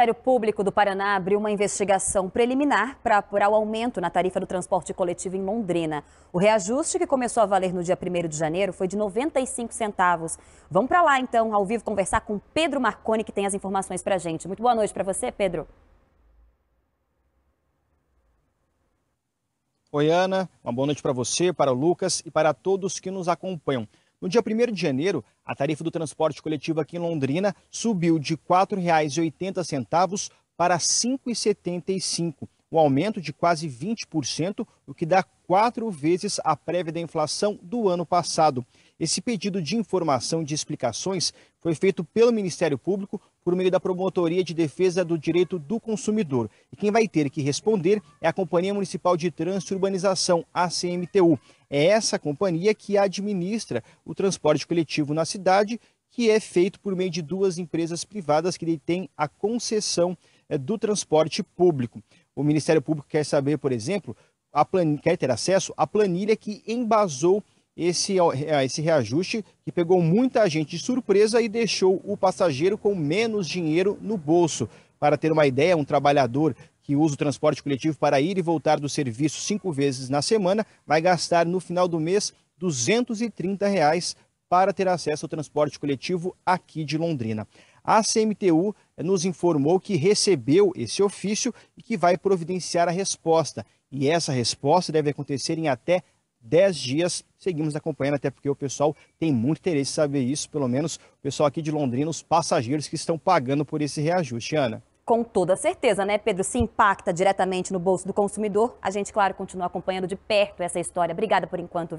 Ministério Público do Paraná abriu uma investigação preliminar para apurar o aumento na tarifa do transporte coletivo em Londrina. O reajuste que começou a valer no dia 1 de janeiro foi de 95 centavos. Vamos para lá, então, ao vivo, conversar com Pedro Marconi, que tem as informações para a gente. Muito boa noite para você, Pedro. Oi, Ana. Uma boa noite para você, para o Lucas e para todos que nos acompanham. No dia 1 de janeiro, a tarifa do transporte coletivo aqui em Londrina subiu de R$ 4,80 para R$ 5,75, um aumento de quase 20%, o que dá quatro vezes a prévia da inflação do ano passado. Esse pedido de informação de explicações foi feito pelo Ministério Público por meio da Promotoria de Defesa do Direito do Consumidor. E quem vai ter que responder é a Companhia Municipal de Trânsito e Urbanização, ACMTU. É essa companhia que administra o transporte coletivo na cidade, que é feito por meio de duas empresas privadas que detêm a concessão eh, do transporte público. O Ministério Público quer saber, por exemplo, quer ter acesso à planilha que embasou esse, é, esse reajuste que pegou muita gente de surpresa e deixou o passageiro com menos dinheiro no bolso. Para ter uma ideia, um trabalhador que usa o transporte coletivo para ir e voltar do serviço cinco vezes na semana vai gastar no final do mês R$ 230 reais para ter acesso ao transporte coletivo aqui de Londrina. A CMTU eh, nos informou que recebeu esse ofício e que vai providenciar a resposta. E essa resposta deve acontecer em até 10 dias. Seguimos acompanhando, até porque o pessoal tem muito interesse em saber isso, pelo menos o pessoal aqui de Londrina, os passageiros que estão pagando por esse reajuste, Ana. Com toda certeza, né, Pedro? Se impacta diretamente no bolso do consumidor. A gente, claro, continua acompanhando de perto essa história. Obrigada por enquanto.